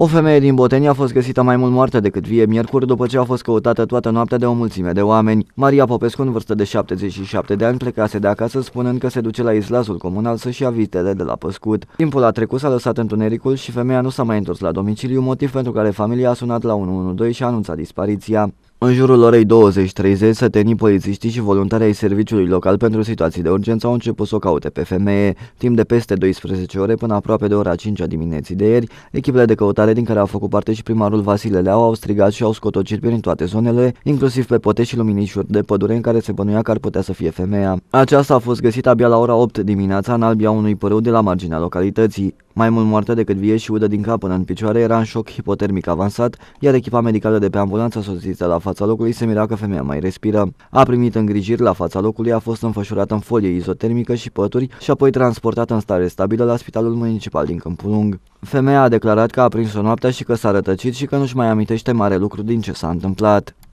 O femeie din Botenia a fost găsită mai mult moartă decât vie miercuri după ce a fost căutată toată noaptea de o mulțime de oameni. Maria Popescu, în vârstă de 77 de ani, plecase de acasă spunând că se duce la izlazul comunal să-și ia vitele de la păscut. Timpul a trecut, s-a lăsat întunericul și femeia nu s-a mai întors la domiciliu, motiv pentru care familia a sunat la 112 și a anunțat dispariția. În jurul orei 20-30, sătenii polițiștii și voluntari ai serviciului local pentru situații de urgență au început să o caute pe femeie. Timp de peste 12 ore până aproape de ora 5 a dimineții de ieri, echipele de căutare din care au făcut parte și primarul Vasile Leau au strigat și au scotocit prin toate zonele, inclusiv pe pote și luminișuri de pădure în care se bănuia că ar putea să fie femeia. Aceasta a fost găsită abia la ora 8 dimineața în albia unui părâu de la marginea localității. Mai mult moartă decât vie și udă din cap până în picioare era în șoc hipotermic avansat, iar echipa medicală de pe ambulanță sosită la fața locului se mira că femeia mai respiră. A primit îngrijiri la fața locului, a fost înfășurată în folie izotermică și pături și apoi transportată în stare stabilă la spitalul municipal din Câmpul Lung. Femeia a declarat că a prins-o noaptea și că s-a rătăcit și că nu-și mai amintește mare lucru din ce s-a întâmplat.